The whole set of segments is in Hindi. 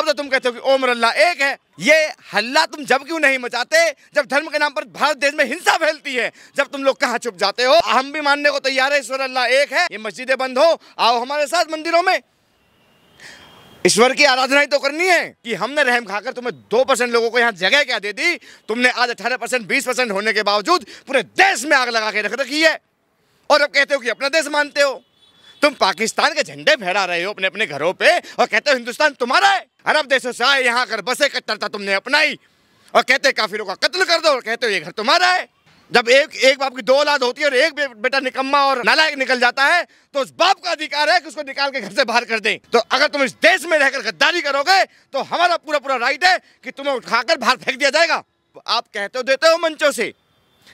अब तो तुम कहते हो कि ओम रल्ला एक है ये हल्ला तुम जब क्यों नहीं मचाते जब धर्म के नाम पर भारत देश में हिंसा फैलती है जब तुम लोग कहाँ छुप जाते हो हम भी मानने को तैयार है ईश्वर अल्लाह एक है ये मस्जिदें बंद हो आओ हमारे साथ मंदिरों में ईश्वर की आराधना ही तो करनी है कि हमने रहम खाकर तुम्हें दो परसेंट लोगों को यहाँ जगह क्या दे दी तुमने आज अठारह परसेंट बीस परसेंट होने के बावजूद पूरे देश में आग लगा के रख रखी है और अब कहते हो कि अपना देश मानते हो तुम पाकिस्तान के झंडे फहरा रहे हो अपने अपने घरों पे और कहते हो हिंदुस्तान तुम्हारा है अरब देशों से आए यहाँ कर बसे कट्टरता तुमने अपनाई और कहते काफिरों का कत्ल कर दो और कहते हो ये घर तुम्हारा है जब एक एक बाप की दो औलाद होती है और एक बेटा निकम्मा और नालायक निकल जाता है तो उस बाप का अधिकार है कि उसको निकाल के घर से बाहर कर दें तो अगर तुम इस देश में रहकर गद्दारी करोगे तो हमारा पूरा पूरा राइट है कि तुम्हें उठाकर बाहर फेंक दिया जाएगा आप कहते हो देते हो मंचों से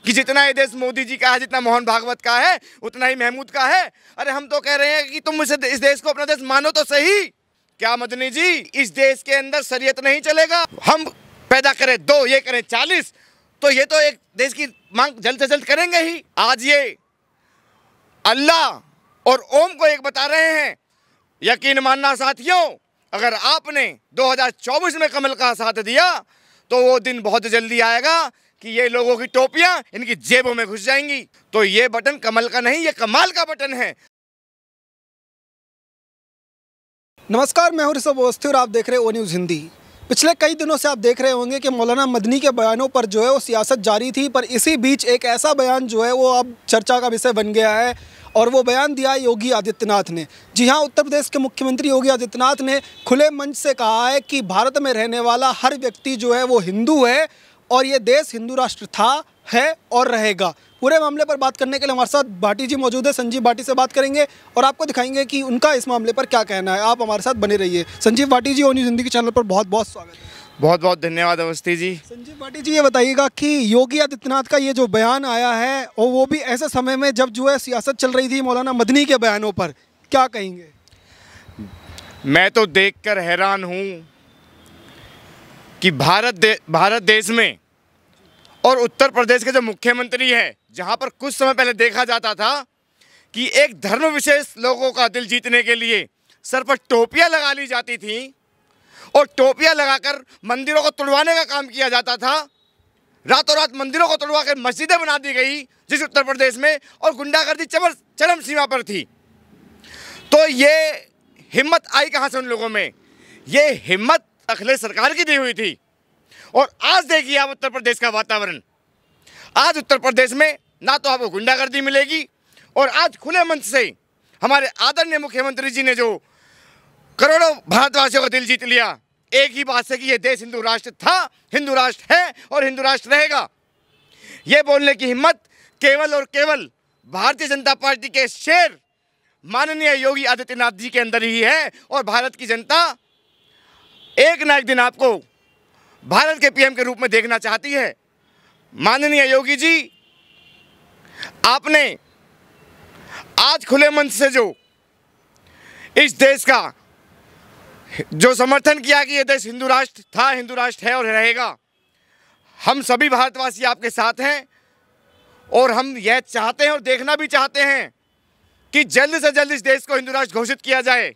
कि जितना ये देश मोदी जी का है जितना मोहन भागवत का है उतना ही महमूद का है अरे हम तो कह रहे हैं कि तुम इसे इस देश को अपना देश मानो तो सही क्या मदनी जी इस देश के अंदर शरीयत नहीं चलेगा हम पैदा करें दो ये करें चालीस तो ये तो एक देश की मांग जल्द से जल्द करेंगे ही आज ये अल्लाह और ओम को एक बता रहे हैं यकीन मानना साथियों अगर आपने 2024 में कमल का साथ दिया तो वो दिन बहुत जल्दी आएगा कि ये लोगों की टोपियां इनकी जेबों में घुस जाएंगी तो ये बटन कमल का नहीं ये कमाल का बटन है नमस्कार मैं हूं ऋषभ अवस्थी और आप देख रहे हो न्यूज़ हिंदी पिछले कई दिनों से आप देख रहे होंगे कि मौलाना मदनी के बयानों पर जो है वो सियासत जारी थी पर इसी बीच एक ऐसा बयान जो है वो अब चर्चा का विषय बन गया है और वो बयान दिया योगी आदित्यनाथ ने जी हाँ उत्तर प्रदेश के मुख्यमंत्री योगी आदित्यनाथ ने खुले मंच से कहा है कि भारत में रहने वाला हर व्यक्ति जो है वो हिंदू है और ये देश हिंदू राष्ट्र था है और रहेगा पूरे मामले पर बात करने के लिए हमारे साथ भाटी जी मौजूद है संजीव भाटी से बात करेंगे और आपको दिखाएंगे कि उनका इस मामले पर क्या कहना है आप हमारे साथ बने रहिए संजीव भाटी जी और न्यूज हिंदी के चैनल पर बहुत बहुत स्वागत है बहुत बहुत धन्यवाद अवस्थी जी संजीव भाटी जी ये बताइएगा कि योगी आदित्यनाथ का ये जो बयान आया है और वो भी ऐसे समय में जब जो है सियासत चल रही थी मौलाना मदनी के बयानों पर क्या कहेंगे मैं तो देखकर हैरान हूँ कि भारत दे, भारत देश में और उत्तर प्रदेश के जो मुख्यमंत्री हैं जहाँ पर कुछ समय पहले देखा जाता था कि एक धर्म विशेष लोगों का दिल जीतने के लिए सर पर टोपियाँ लगा ली जाती थी और टोपियाँ लगाकर मंदिरों को तोड़वाने का काम किया जाता था रातों रात मंदिरों को तोड़वा कर मस्जिदें बना दी गई जिस उत्तर प्रदेश में और गुंडागर्दी चमर चरम सीमा पर थी तो ये हिम्मत आई कहाँ से उन लोगों में ये हिम्मत अखिलेश सरकार की दी हुई थी और आज देखिए आप उत्तर प्रदेश का वातावरण आज उत्तर प्रदेश में ना तो आपको गुंडागर्दी मिलेगी और आज खुले मंच से हमारे आदरणीय मुख्यमंत्री जी ने जो करोड़ों भारतवासियों का दिल जीत लिया एक ही बात से कि यह देश हिंदू राष्ट्र था हिंदू राष्ट्र है और हिंदू राष्ट्र रहेगा यह बोलने की हिम्मत केवल और केवल भारतीय जनता पार्टी के शेर माननीय योगी आदित्यनाथ जी के अंदर ही है और भारत की जनता एक ना एक दिन आपको भारत के पीएम के रूप में देखना चाहती है माननीय योगी जी आपने आज खुले मंच से जो इस देश का जो समर्थन किया कि यह देश हिंदू राष्ट्र था हिंदू राष्ट्र है और रहेगा हम सभी भारतवासी आपके साथ हैं और हम यह चाहते हैं और देखना भी चाहते हैं कि जल्द से जल्द इस देश को हिंदू राष्ट्र घोषित किया जाए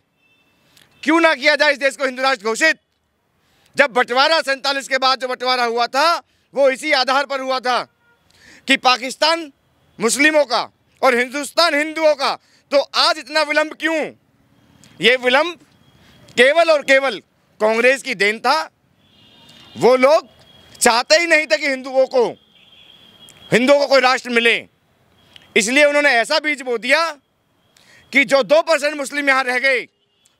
क्यों ना किया जाए इस देश को हिंदू राष्ट्र घोषित जब बंटवारा सैंतालीस के बाद जो बंटवारा हुआ था वो इसी आधार पर हुआ था कि पाकिस्तान मुस्लिमों का और हिंदुस्तान हिंदुओं का तो आज इतना विलंब क्यों ये विलंब केवल और केवल कांग्रेस की देन था वो लोग चाहते ही नहीं थे कि हिंदुओं को हिंदुओं को कोई राष्ट्र मिले इसलिए उन्होंने ऐसा बीज बो दिया कि जो दो परसेंट मुस्लिम यहाँ रह गए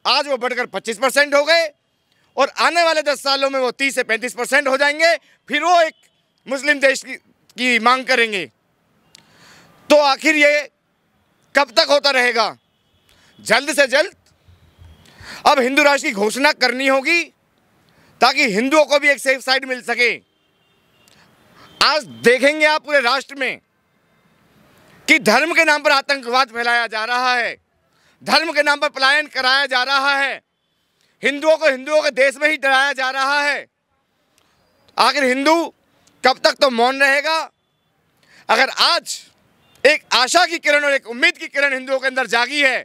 आज वो बढ़कर पच्चीस परसेंट हो गए और आने वाले दस सालों में वो तीस से पैंतीस परसेंट हो जाएंगे फिर वो एक मुस्लिम देश की, की मांग करेंगे तो आखिर ये कब तक होता रहेगा जल्द से जल्द अब हिंदू राष्ट्र की घोषणा करनी होगी ताकि हिंदुओं को भी एक सेफ साइड मिल सके आज देखेंगे आप पूरे राष्ट्र में कि धर्म के नाम पर आतंकवाद फैलाया जा रहा है धर्म के नाम पर पलायन कराया जा रहा है हिंदुओं को हिंदुओं के देश में ही डराया जा रहा है आखिर हिंदू कब तक तो मौन रहेगा अगर आज एक आशा की किरण और एक उम्मीद की किरण हिंदुओं के अंदर जागी है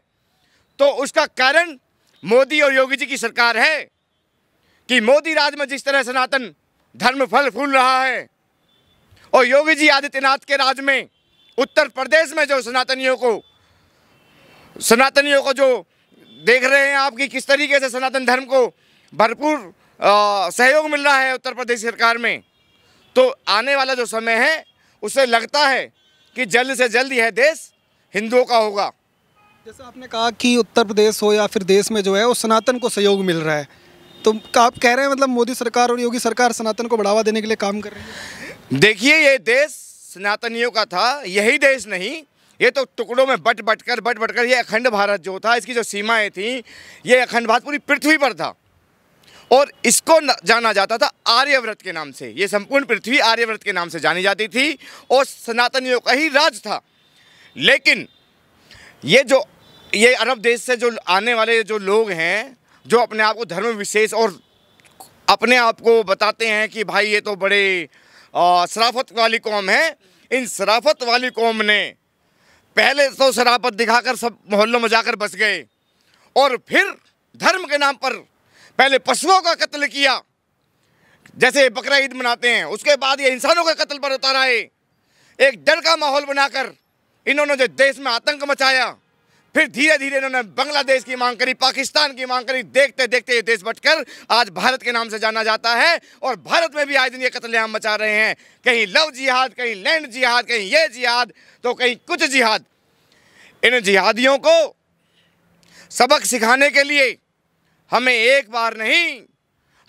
तो उसका कारण मोदी और योगी जी की सरकार है कि मोदी राज में जिस तरह सनातन धर्म फल फूल रहा है और योगी जी आदित्यनाथ के राज में उत्तर प्रदेश में जो सनातनियों को सनातनियों को जो देख रहे हैं आप कि किस तरीके से सनातन धर्म को भरपूर सहयोग मिल रहा है उत्तर प्रदेश सरकार में तो आने वाला जो समय है उसे लगता है कि जल्द से जल्द यह देश हिंदुओं का होगा जैसे आपने कहा कि उत्तर प्रदेश हो या फिर देश में जो है उस सनातन को सहयोग मिल रहा है तो आप कह रहे हैं मतलब मोदी सरकार और योगी सरकार सनातन को बढ़ावा देने के लिए काम कर रही है देखिए ये देश सनातनियों का था यही देश नहीं ये तो टुकड़ों में बट बट कर बट बट कर ये अखंड भारत जो था इसकी जो सीमाएं थी ये अखंड भारत पूरी पृथ्वी पर था और इसको जाना जाता था आर्यव्रत के नाम से ये संपूर्ण पृथ्वी आर्यव्रत के नाम से जानी जाती थी और सनातन युग का ही राज था लेकिन ये जो ये अरब देश से जो आने वाले जो लोग हैं जो अपने आप को धर्म विशेष और अपने आप को बताते हैं कि भाई ये तो बड़े शराफत सराफत वाली कौम है इन सराफत वाली कौम ने पहले तो शराबत दिखाकर सब मोहल्लों में जाकर बस गए और फिर धर्म के नाम पर पहले पशुओं का कत्ल किया जैसे बकरा ईद मनाते हैं उसके बाद ये इंसानों के कत्ल पर उतारा है एक डर का माहौल बनाकर इन्होंने जो देश में आतंक मचाया फिर धीरे धीरे इन्होंने बांग्लादेश की मांग करी पाकिस्तान की मांग करी देखते देखते ये देश बटकर आज भारत के नाम से जाना जाता है और भारत में भी आज दिन ये कतलेआम मचा रहे हैं कहीं लव जिहाद कहीं लैंड जिहाद कहीं ये जिहाद तो कहीं कुछ जिहाद इन जिहादियों को सबक सिखाने के लिए हमें एक बार नहीं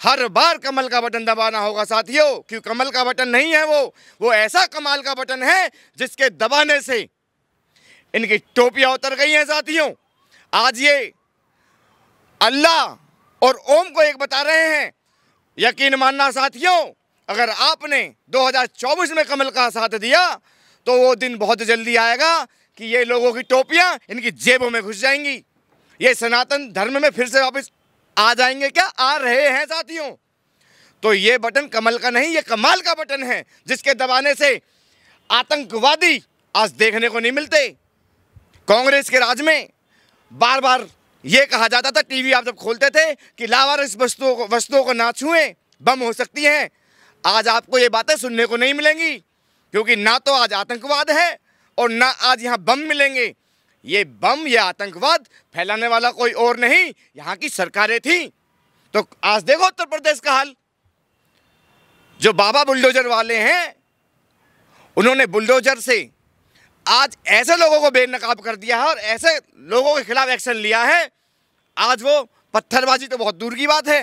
हर बार कमल का बटन दबाना होगा साथियों क्यों कमल का बटन नहीं है वो वो ऐसा कमाल का बटन है जिसके दबाने से इनकी टोपियाँ उतर गई हैं साथियों आज ये अल्लाह और ओम को एक बता रहे हैं यकीन मानना साथियों अगर आपने 2024 में कमल का साथ दिया तो वो दिन बहुत जल्दी आएगा कि ये लोगों की टोपियाँ इनकी जेबों में घुस जाएंगी ये सनातन धर्म में फिर से वापस आ जाएंगे क्या आ रहे हैं साथियों तो ये बटन कमल का नहीं ये कमाल का बटन है जिसके दबाने से आतंकवादी आज देखने को नहीं मिलते कांग्रेस के राज में बार बार ये कहा जाता था टीवी आप जब खोलते थे कि लावारिस वस्तुओं को वस्तुओं को ना छुएं बम हो सकती हैं आज आपको ये बातें सुनने को नहीं मिलेंगी क्योंकि ना तो आज आतंकवाद है और ना आज यहाँ बम मिलेंगे ये बम या आतंकवाद फैलाने वाला कोई और नहीं यहाँ की सरकारें थी तो आज देखो उत्तर प्रदेश का हाल जो बाबा बुलडोजर वाले हैं उन्होंने बुलडोजर से आज ऐसे लोगों को बेनकाब कर दिया है और ऐसे लोगों के खिलाफ एक्शन लिया है आज वो पत्थरबाजी तो बहुत दूर की बात है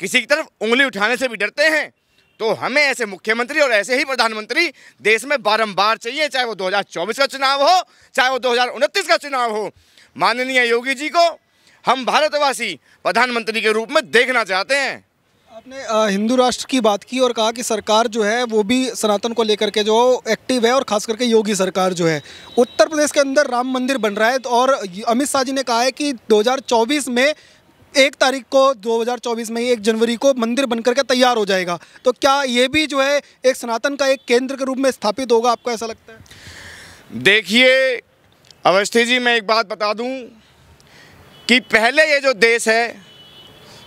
किसी की तरफ उंगली उठाने से भी डरते हैं तो हमें ऐसे मुख्यमंत्री और ऐसे ही प्रधानमंत्री देश में बारंबार चाहिए चाहे वो 2024 का चुनाव हो चाहे वो 2029 का चुनाव हो माननीय योगी जी को हम भारतवासी प्रधानमंत्री के रूप में देखना चाहते हैं आपने हिंदू राष्ट्र की बात की और कहा कि सरकार जो है वो भी सनातन को लेकर के जो एक्टिव है और खास करके योगी सरकार जो है उत्तर प्रदेश के अंदर राम मंदिर बन रहा है और अमित शाह जी ने कहा है कि 2024 में एक तारीख को 2024 में एक जनवरी को मंदिर बनकर के तैयार हो जाएगा तो क्या ये भी जो है एक सनातन का एक केंद्र के रूप में स्थापित होगा आपको ऐसा लगता है देखिए अवस्थी जी मैं एक बात बता दूँ कि पहले ये जो देश है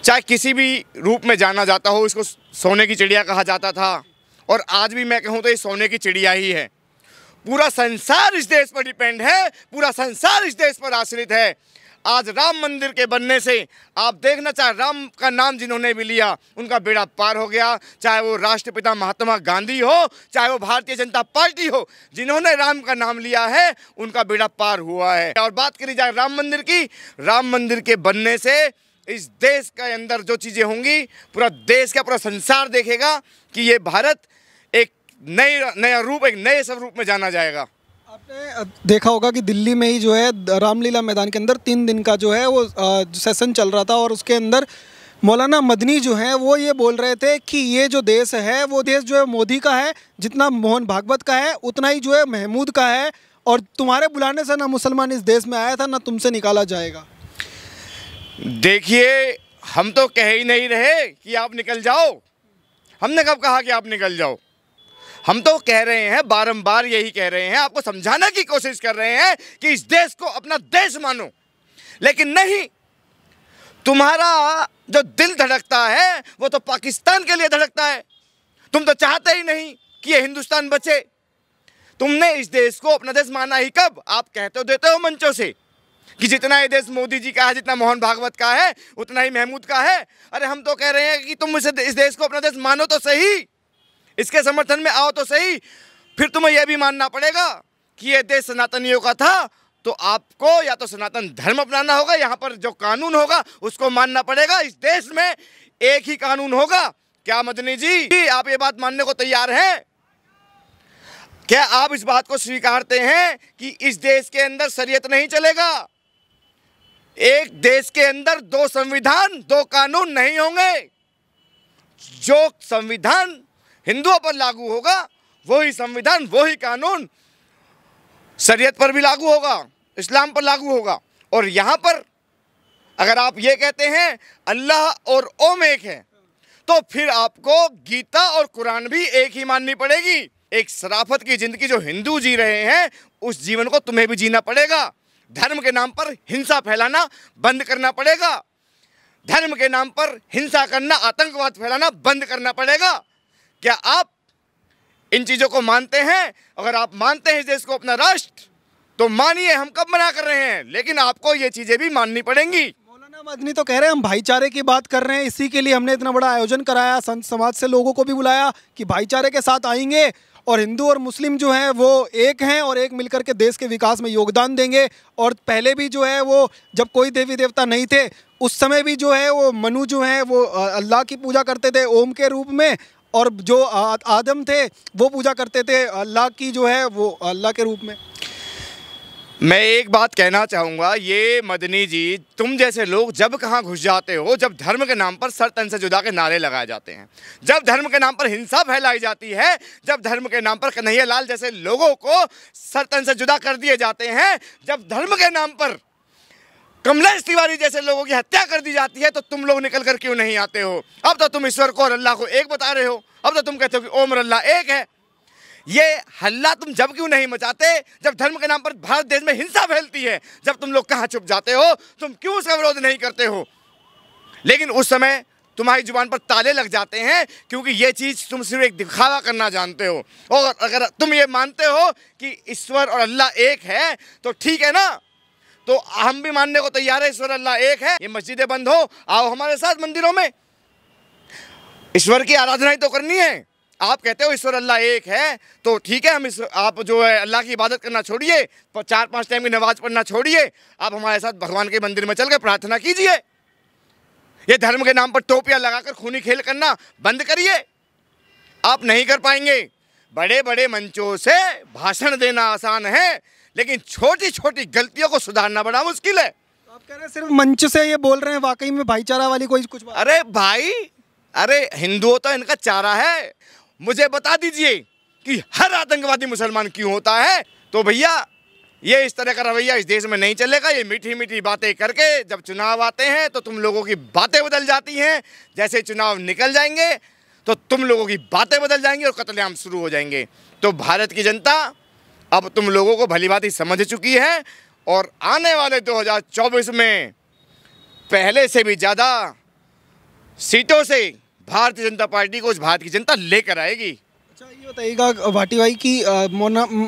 चाहे किसी भी रूप में जाना जाता हो इसको सोने की चिड़िया कहा जाता था और आज भी मैं कहूँ तो ये सोने की चिड़िया ही है पूरा संसार इस देश पर डिपेंड है पूरा संसार इस देश पर आश्रित है आज राम मंदिर के बनने से आप देखना चाहे राम का नाम जिन्होंने भी लिया उनका बेड़ा पार हो गया चाहे वो राष्ट्रपिता महात्मा गांधी हो चाहे वो भारतीय जनता पार्टी हो जिन्होंने राम का नाम लिया है उनका बेड़ा पार हुआ है और बात करी जाए राम मंदिर की राम मंदिर के बनने से इस देश के अंदर जो चीज़ें होंगी पूरा देश का पूरा संसार देखेगा कि ये भारत एक नए नया रूप एक नए रूप में जाना जाएगा आपने देखा होगा कि दिल्ली में ही जो है रामलीला मैदान के अंदर तीन दिन का जो है वो सेशन चल रहा था और उसके अंदर मौलाना मदनी जो हैं वो ये बोल रहे थे कि ये जो देश है वो देश जो है मोदी का है जितना मोहन भागवत का है उतना ही जो है महमूद का है और तुम्हारे बुलाने से ना मुसलमान इस देश में आया था ना तुमसे निकाला जाएगा देखिए हम तो कह ही नहीं रहे कि आप निकल जाओ हमने कब कहा कि आप निकल जाओ हम तो कह रहे हैं बारंबार यही कह रहे हैं आपको समझाने की कोशिश कर रहे हैं कि इस देश को अपना देश मानो लेकिन नहीं तुम्हारा जो दिल धड़कता है वो तो पाकिस्तान के लिए धड़कता है तुम तो चाहते ही नहीं कि ये हिंदुस्तान बचे तुमने इस देश को अपना देश माना ही कब आप कहते हो देते हो मंचों से कि जितना ये देश मोदी जी का है जितना मोहन भागवत का है उतना ही महमूद का है अरे हम तो कह रहे हैं कि तुम इसे इस देश को अपना देश मानो तो सही इसके समर्थन में आओ तो सही फिर तुम्हें यह भी मानना पड़ेगा कि यह देश सनातनियों का था तो आपको या तो सनातन धर्म अपनाना होगा यहाँ पर जो कानून होगा उसको मानना पड़ेगा इस देश में एक ही कानून होगा क्या मदनी जी आप ये बात मानने को तैयार हैं क्या आप इस बात को स्वीकारते हैं कि इस देश के अंदर शरीयत नहीं चलेगा एक देश के अंदर दो संविधान दो कानून नहीं होंगे जो संविधान हिंदुओं पर लागू होगा वही संविधान वही कानून शरीयत पर भी लागू होगा इस्लाम पर लागू होगा और यहां पर अगर आप ये कहते हैं अल्लाह और ओम एक है तो फिर आपको गीता और कुरान भी एक ही माननी पड़ेगी एक सराफत की ज़िंदगी जो हिंदू जी रहे हैं उस जीवन को तुम्हें भी जीना पड़ेगा धर्म के नाम पर हिंसा फैलाना बंद करना पड़ेगा धर्म के नाम पर हिंसा करना आतंकवाद फैलाना बंद करना पड़ेगा क्या आप इन चीज़ों को मानते हैं अगर आप मानते हैं इस देश को अपना राष्ट्र तो मानिए हम कब मना कर रहे हैं लेकिन आपको ये चीज़ें भी माननी पड़ेंगी मौलाना मदनी तो कह रहे हैं हम भाईचारे की बात कर रहे हैं इसी के लिए हमने इतना बड़ा आयोजन कराया संत समाज से लोगों को भी बुलाया कि भाईचारे के साथ आएंगे और हिंदू और मुस्लिम जो हैं वो एक हैं और एक मिलकर के देश के विकास में योगदान देंगे और पहले भी जो है वो जब कोई देवी देवता नहीं थे उस समय भी जो है वो मनु जो है वो अल्लाह की पूजा करते थे ओम के रूप में और जो आदम थे वो पूजा करते थे अल्लाह की जो है वो अल्लाह के रूप में मैं एक बात कहना चाहूँगा ये मदनी जी तुम जैसे लोग जब कहाँ घुस जाते हो जब धर्म के नाम पर सर तन से जुदा के नारे लगाए जाते हैं जब धर्म के नाम पर हिंसा फैलाई जाती है जब धर्म के नाम पर कन्हैया लाल जैसे लोगों को सर तन से जुदा कर दिए जाते हैं जब धर्म के नाम पर कमलेश तिवारी जैसे लोगों की हत्या कर दी जाती है तो तुम लोग निकल कर क्यों नहीं आते हो अब तो तुम ईश्वर को और अल्लाह को एक बता रहे हो अब तो तुम कहते हो कि ओम अल्लाह एक है ये हल्ला तुम जब क्यों नहीं मचाते जब धर्म के नाम पर भारत देश में हिंसा फैलती है जब तुम लोग कहाँ छुप जाते हो तुम क्यों उसका विरोध नहीं करते हो लेकिन उस समय तुम्हारी जुबान पर ताले लग जाते हैं क्योंकि ये चीज़ तुम सिर्फ एक दिखावा करना जानते हो और अगर तुम ये मानते हो कि ईश्वर और अल्लाह एक है तो ठीक है ना तो हम भी मानने को तैयार है ईश्वर अल्लाह एक है ये मस्जिदें बंद हो आओ हमारे साथ मंदिरों में ईश्वर की आराधना ही तो करनी है आप कहते हो ईश्वर अल्लाह एक है तो ठीक है हम इस आप जो है अल्लाह की इबादत करना छोड़िए चार पांच टाइम की नमाज पढ़ना छोड़िए आप हमारे साथ भगवान के मंदिर में चल कर प्रार्थना कीजिए ये धर्म के नाम पर टोपियां लगाकर खूनी खेल करना बंद करिए आप नहीं कर पाएंगे बड़े बड़े मंचों से भाषण देना आसान है लेकिन छोटी छोटी गलतियों को सुधारना बड़ा मुश्किल है तो आप कह रहे हैं सिर्फ मंच से ये बोल रहे हैं वाकई में भाईचारा वाली कोई कुछ अरे भाई अरे हिंदुओं तो इनका चारा है मुझे बता दीजिए कि हर आतंकवादी मुसलमान क्यों होता है तो भैया ये इस तरह का रवैया इस देश में नहीं चलेगा ये मीठी मीठी बातें करके जब चुनाव आते हैं तो तुम लोगों की बातें बदल जाती हैं जैसे चुनाव निकल जाएंगे तो तुम लोगों की बातें बदल जाएंगी और कतलेआम शुरू हो जाएंगे तो भारत की जनता अब तुम लोगों को भली बात समझ चुकी है और आने वाले 2024 में पहले से भी ज़्यादा सीटों से भारतीय जनता पार्टी को उस भारत की जनता लेकर आएगी अच्छा ये बताइएगा भाटी भाई की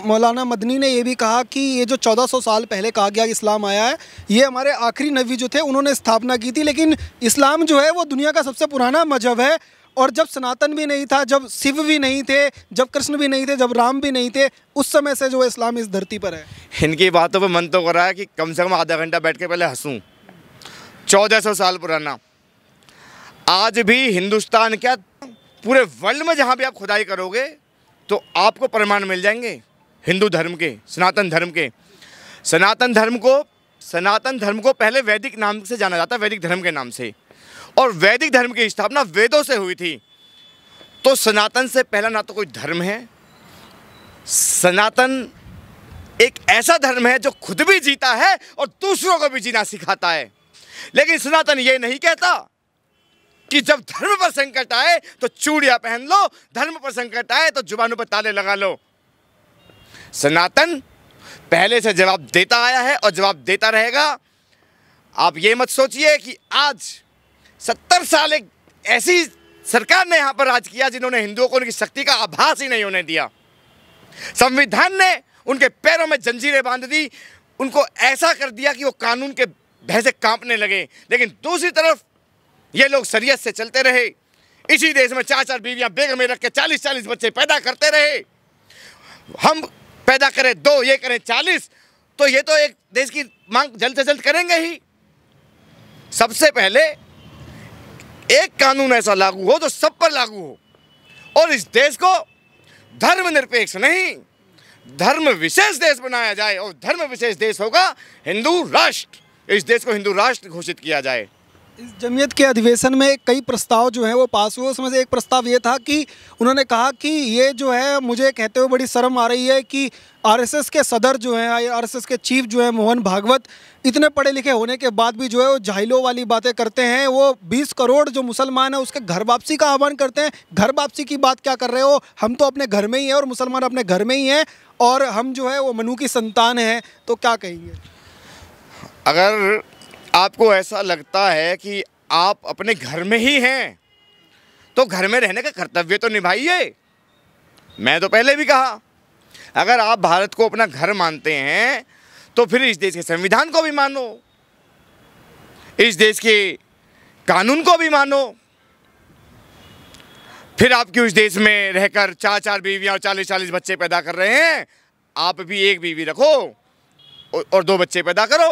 मौलाना मदनी ने ये भी कहा कि ये जो 1400 साल पहले कहा गया इस्लाम आया है ये हमारे आखिरी नबी जो थे उन्होंने स्थापना की थी लेकिन इस्लाम जो है वो दुनिया का सबसे पुराना मजहब है और जब सनातन भी नहीं था जब शिव भी नहीं थे जब कृष्ण भी नहीं थे जब राम भी नहीं थे उस समय से जो इस्लाम इस धरती पर है इनकी बातों पर मन तो कर रहा है कि कम से कम आधा घंटा बैठ के पहले हंसूँ चौदह साल पुराना आज भी हिंदुस्तान क्या पूरे वर्ल्ड में जहाँ भी आप खुदाई करोगे तो आपको प्रमाण मिल जाएंगे हिंदू धर्म के सनातन धर्म के सनातन धर्म को सनातन धर्म को पहले वैदिक नाम से जाना जाता वैदिक धर्म के नाम से और वैदिक धर्म की स्थापना वेदों से हुई थी तो सनातन से पहला ना तो कोई धर्म है सनातन एक ऐसा धर्म है जो खुद भी जीता है और दूसरों को भी जीना सिखाता है लेकिन सनातन ये नहीं कहता कि जब धर्म पर संकट आए तो चूड़िया पहन लो धर्म पर संकट आए तो जुबानों पर ताले लगा लो सनातन पहले से जवाब देता आया है और जवाब देता रहेगा आप ये मत सोचिए कि आज सत्तर साल एक ऐसी सरकार ने यहां पर राज किया जिन्होंने हिंदुओं को उनकी शक्ति का आभास ही नहीं होने दिया संविधान ने उनके पैरों में जंजीरें बांध दी उनको ऐसा कर दिया कि वो कानून के से कांपने लगे लेकिन दूसरी तरफ ये लोग शरीयत से चलते रहे इसी देश में चार चार बीवियां बेग में रख के चालीस चालीस बच्चे पैदा करते रहे हम पैदा करें दो ये करें चालीस तो ये तो एक देश की मांग जल्द से जल्द करेंगे ही सबसे पहले एक कानून ऐसा लागू हो तो सब पर लागू हो और इस देश को धर्मनिरपेक्ष नहीं धर्म विशेष देश बनाया जाए और धर्म विशेष देश होगा हिंदू राष्ट्र इस देश को हिंदू राष्ट्र घोषित किया जाए इस जमीयत के अधिवेशन में कई प्रस्ताव जो हैं वो पास हुए उसमें से एक प्रस्ताव ये था कि उन्होंने कहा कि ये जो है मुझे कहते हुए बड़ी शर्म आ रही है कि आरएसएस के सदर जो हैं आरएसएस के चीफ जो है मोहन भागवत इतने पढ़े लिखे होने के बाद भी जो है वो जाहिलों वाली बातें करते हैं वो 20 करोड़ जो मुसलमान है उसके घर वापसी का आह्वान करते हैं घर वापसी की बात क्या कर रहे हो हम तो अपने घर में ही हैं और मुसलमान अपने घर में ही हैं और हम जो है वो मनु की संतान हैं तो क्या कहेंगे अगर आपको ऐसा लगता है कि आप अपने घर में ही हैं तो घर में रहने का कर्तव्य तो निभाइए मैं तो पहले भी कहा अगर आप भारत को अपना घर मानते हैं तो फिर इस देश के संविधान को भी मानो इस देश के कानून को भी मानो फिर आपकी उस देश में रहकर चार चार बीवियाँ और चालीस चालीस बच्चे पैदा कर रहे हैं आप भी एक बीवी रखो और दो बच्चे पैदा करो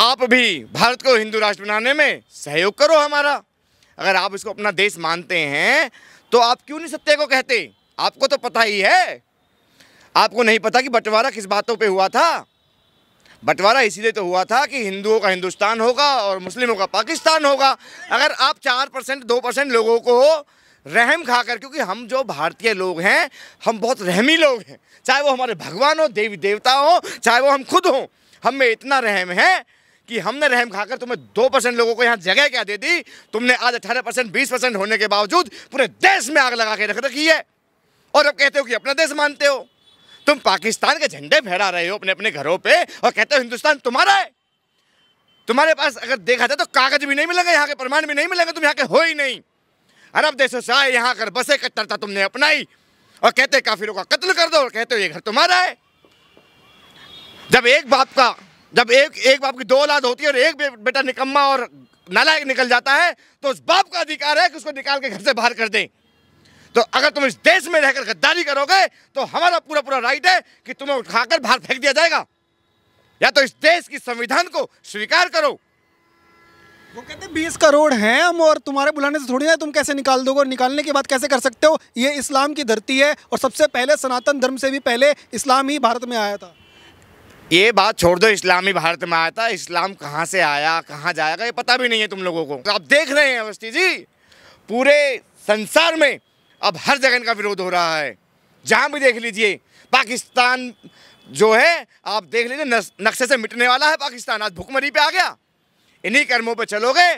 आप भी भारत को हिंदू राष्ट्र बनाने में सहयोग करो हमारा अगर आप इसको अपना देश मानते हैं तो आप क्यों नहीं सत्य को कहते आपको तो पता ही है आपको नहीं पता कि बंटवारा किस बातों पे हुआ था बंटवारा इसीलिए तो हुआ था कि हिंदुओं का हिंदुस्तान होगा और मुस्लिमों का पाकिस्तान होगा अगर आप चार परसेंट दो परसेंट लोगों को रहम खाकर क्योंकि हम जो भारतीय लोग हैं हम बहुत रहमी लोग हैं चाहे वो हमारे भगवान हो देवी देवता हो चाहे वो हम खुद हों हम में इतना रहम है कि हमने रहम खाकर तुम्हें दो परसेंट लोगों को यहाँ जगह क्या दे दी तुमने आज अठारह परसेंट बीस परसेंट होने के बावजूद पूरे देश में आग लगा के रख रखी है और अब कहते हो कि अपना देश मानते हो तुम पाकिस्तान के झंडे फहरा रहे हो अपने अपने घरों पे और कहते हो हिंदुस्तान तुम्हारा है तुम्हारे पास अगर देखा जाए तो कागज भी नहीं मिलेंगे यहाँ के प्रमाण भी नहीं मिलेंगे तुम यहाँ के हो ही नहीं अरब देशों से आए यहाँ कर बसे कट्टरता तुमने अपनाई और कहते काफिरों का कत्ल कर दो और कहते हो ये घर तुम्हारा है जब एक बाप का जब एक एक बाप की दो औलाद होती है और एक बेटा निकम्मा और नालायक निकल जाता है तो उस बाप का अधिकार है कि उसको निकाल के घर से बाहर कर दें तो अगर तुम इस देश में रहकर गद्दारी करोगे तो हमारा पूरा पूरा राइट है कि तुम्हें उठाकर बाहर फेंक दिया जाएगा या तो इस देश की संविधान को स्वीकार करो वो कहते हैं बीस करोड़ हैं हम और तुम्हारे बुलाने से थोड़ी ना तुम कैसे निकाल दोगे और निकालने के बाद कैसे कर सकते हो ये इस्लाम की धरती है और सबसे पहले सनातन धर्म से भी पहले इस्लाम ही भारत में आया था ये बात छोड़ दो इस्लामी भारत में आया था इस्लाम कहाँ से आया कहाँ जाएगा ये पता भी नहीं है तुम लोगों को तो आप देख रहे हैं अवस्थी जी पूरे संसार में अब हर जगह इनका विरोध हो रहा है जहाँ भी देख लीजिए पाकिस्तान जो है आप देख लीजिए नक्शे से मिटने वाला है पाकिस्तान आज भुखमरी पे आ गया इन्हीं कर्मों पे चलोगे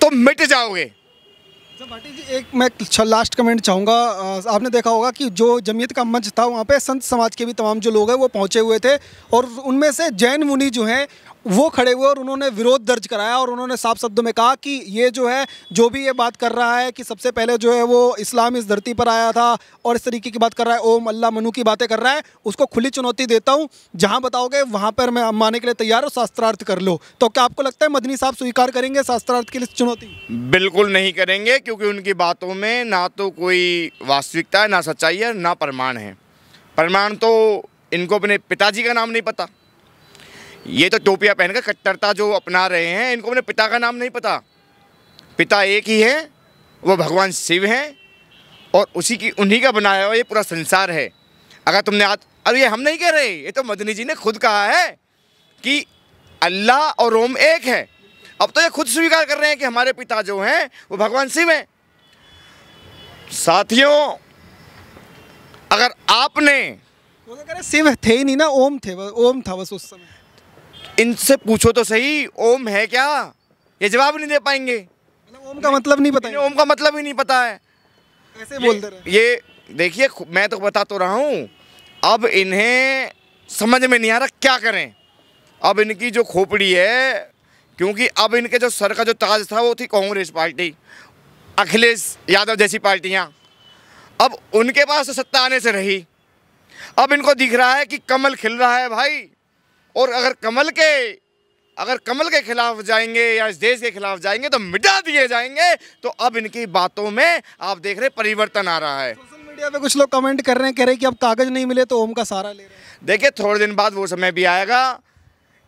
तो मिट जाओगे भाटी अच्छा, जी एक मैं लास्ट कमेंट चाहूँगा आपने देखा होगा कि जो जमीयत का मंच था वहाँ पे संत समाज के भी तमाम जो लोग हैं वो पहुँचे हुए थे और उनमें से जैन मुनि जो हैं वो खड़े हुए और उन्होंने विरोध दर्ज कराया और उन्होंने साफ शब्दों में कहा कि ये जो है जो भी ये बात कर रहा है कि सबसे पहले जो है वो इस्लाम इस धरती पर आया था और इस तरीके की बात कर रहा है ओम अल्लाह मनु की बातें कर रहा है उसको खुली चुनौती देता हूँ जहाँ बताओगे वहाँ पर मैं मानने के लिए तैयार हूँ शास्त्रार्थ कर लो तो क्या आपको लगता है मदनी साहब स्वीकार करेंगे शास्त्रार्थ के लिए चुनौती बिल्कुल नहीं करेंगे क्योंकि उनकी बातों में ना तो कोई वास्तविकता है ना सच्चाई है ना प्रमाण है प्रमाण तो इनको अपने पिताजी का नाम नहीं पता ये तो टोपिया पहनकर कट्टरता जो अपना रहे हैं इनको अपने पिता का नाम नहीं पता पिता एक ही है वो भगवान शिव हैं और उसी की उन्हीं का बनाया हुआ ये पूरा संसार है अगर तुमने आज अब ये हम नहीं कह रहे ये तो मदनी जी ने खुद कहा है कि अल्लाह और रोम एक है अब तो ये खुद स्वीकार कर रहे हैं कि हमारे पिता जो हैं वो भगवान शिव हैं साथियों अगर आपने तो शिव थे ही नहीं ना ओम थे ओम था बस उस समय इनसे पूछो तो सही ओम है क्या ये जवाब नहीं दे पाएंगे मतलब ओम का मतलब नहीं पता ओम का मतलब ही नहीं पता है कैसे बोलते रहे ये देखिए मैं तो बता तो रहा हूँ अब इन्हें समझ में नहीं आ रहा क्या करें अब इनकी जो खोपड़ी है क्योंकि अब इनके जो सर का जो ताज था वो थी कांग्रेस पार्टी अखिलेश यादव जैसी पार्टियाँ अब उनके पास सत्ता आने से रही अब इनको दिख रहा है कि कमल खिल रहा है भाई और अगर कमल के अगर कमल के खिलाफ जाएंगे या इस देश के खिलाफ जाएंगे तो मिटा दिए जाएंगे तो अब इनकी बातों में आप देख रहे परिवर्तन आ रहा है सोशल मीडिया पे कुछ लोग कमेंट कर रहे हैं कह रहे हैं कि अब कागज नहीं मिले तो ओम का सारा ले रहे हैं देखिए थोड़े दिन बाद वो समय भी आएगा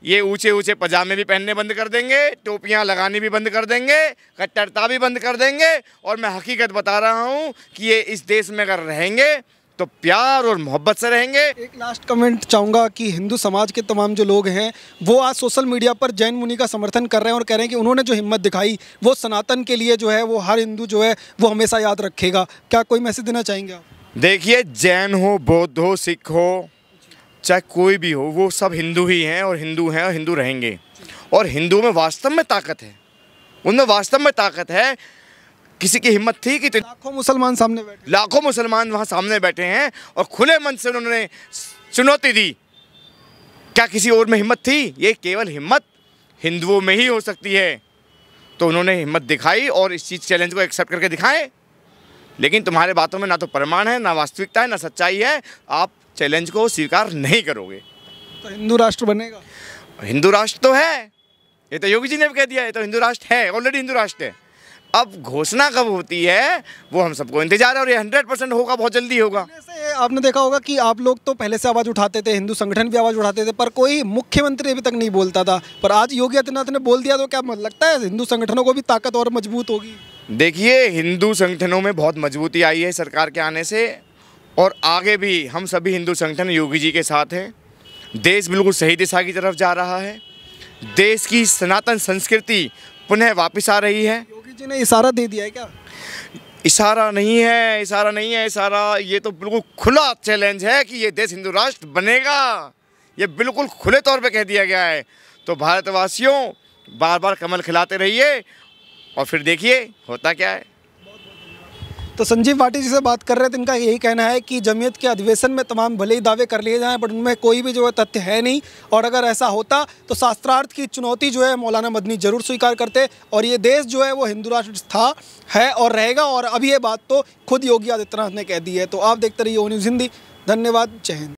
ये ऊंचे ऊंचे पजामे भी पहनने बंद कर देंगे टोपियां लगानी भी बंद कर देंगे कट्टरता भी बंद कर देंगे और मैं हकीकत बता रहा हूँ कि ये इस देश में अगर रहेंगे तो प्यार और मोहब्बत से रहेंगे एक लास्ट कमेंट चाहूंगा कि हिंदू समाज के तमाम जो लोग हैं वो आज सोशल मीडिया पर जैन मुनि का समर्थन कर रहे हैं और कह रहे हैं कि उन्होंने जो हिम्मत दिखाई वो सनातन के लिए जो है वो हर हिंदू जो है वो हमेशा याद रखेगा क्या कोई मैसेज देना चाहेंगे आप देखिए जैन हो बौद्ध हो सिख हो चाहे कोई भी हो वो सब हिंदू ही हैं और हिंदू हैं और हिंदू रहेंगे और हिंदू में वास्तव में ताकत है उनमें वास्तव में ताकत है किसी की हिम्मत थी कि लाखों मुसलमान सामने बैठे लाखों मुसलमान वहाँ सामने बैठे हैं और खुले मन से उन्होंने चुनौती दी क्या किसी और में हिम्मत थी ये केवल हिम्मत हिंदुओं में ही हो सकती है तो उन्होंने हिम्मत दिखाई और इस चीज़ चैलेंज को एक्सेप्ट करके दिखाए लेकिन तुम्हारे बातों में ना तो प्रमाण है ना वास्तविकता है ना सच्चाई है आप चैलेंज को स्वीकार नहीं करोगे तो हिंदू राष्ट्र बनेगा हिंदू राष्ट्र तो है ये तो योगी जी ने भी कह दिया है तो हिंदू राष्ट्र है ऑलरेडी हिंदू राष्ट्र है अब घोषणा कब होती है वो हम सबको इंतजार है और ये हंड्रेड परसेंट होगा बहुत जल्दी होगा आपने देखा होगा कि आप लोग तो पहले से आवाज़ उठाते थे हिंदू संगठन भी आवाज़ उठाते थे पर कोई मुख्यमंत्री अभी तक नहीं बोलता था पर आज योगी आदित्यनाथ ने बोल दिया तो क्या लगता है हिंदू संगठनों को भी ताकत और मजबूत होगी देखिए हिंदू संगठनों में बहुत मजबूती आई है सरकार के आने से और आगे भी हम सभी हिंदू संगठन योगी जी के साथ हैं देश बिल्कुल सही दिशा की तरफ जा रहा है देश की सनातन संस्कृति पुनः वापस आ रही है जी ने इशारा दे दिया है क्या इशारा नहीं है इशारा नहीं है इशारा ये तो बिल्कुल खुला चैलेंज है कि ये देश हिंदू राष्ट्र बनेगा ये बिल्कुल खुले तौर पे कह दिया गया है तो भारतवासियों बार बार कमल खिलाते रहिए और फिर देखिए होता क्या है तो संजीव भाटी जी से बात कर रहे थे इनका यही कहना है कि जमीयत के अधिवेशन में तमाम भले ही दावे कर लिए जाएँ बट उनमें कोई भी जो है तथ्य है नहीं और अगर ऐसा होता तो शास्त्रार्थ की चुनौती जो है मौलाना मदनी ज़रूर स्वीकार करते और ये देश जो है वो हिंदू राष्ट्र था है और रहेगा और अभी ये बात तो खुद योगी आदित्यनाथ ने कह दी है तो आप देखते रहिए ओ न्यूज़ हिंदी धन्यवाद जय हिंद